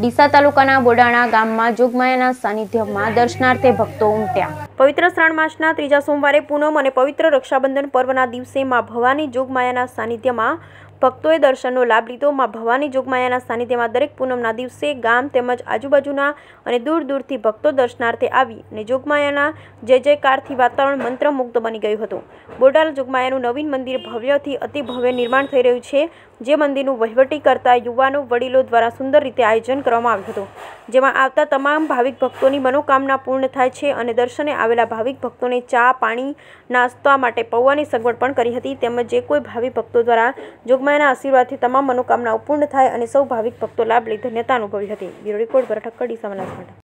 ડીસા તાલુકાના બોડાણા ગામમાં જોગમાયાના સાનિધ્યમાં દર્શનાર્થે ભક્તો ઉમટ્યા પવિત્ર શ્રાવણ માસના ત્રીજા સોમવારે પૂનમ અને પવિત્ર રક્ષાબંધન પર્વના દિવસે માં ભવાની જોગમાયાના સાનિધ્યમાં ભક્તોએ દર્શનનો લાભ લીધો માં ભવાની જોગમાયાના સાનિધ્યમાં દરેક પૂનમના દિવસે ગામ તેમજ આજુબાજુના અને દૂર દૂરથી ભક્તો દર્શનાર્થે આવી અને જોગમાયાના જય જયકારથી વાતાવરણ મંત્રમુગ્ધ બની ગયું હતું બોટાલ જોગમાયાનું નવીન મંદિર ભવ્યથી અતિ ભવ્ય નિર્માણ થઈ રહ્યું છે જે મંદિરનું વહીવટી કરતા યુવાનો વડીલો દ્વારા સુંદર રીતે આયોજન કરવામાં આવ્યું હતું જેમાં આવતા તમામ ભાવિક ભક્તોની મનોકામના પૂર્ણ થાય છે અને દર્શને આવેલા ભાવિક ભક્તોને ચા પાણી નાસ્તા માટે પૌવાની સગવડ પણ કરી હતી તેમજ જે કોઈ ભાવિક ભક્તો દ્વારા જોગમાં અંબાના આશીર્વાદથી તમામ મનોકામનાઓ પૂર્ણ થાય અને સૌ ભાવિક ભક્તો લાભ લઈ ધન્યતા અનુભવી હતી બ્યુરો રિપોર્ટ ભરઠક્કર ડીસા બનાસકાંઠા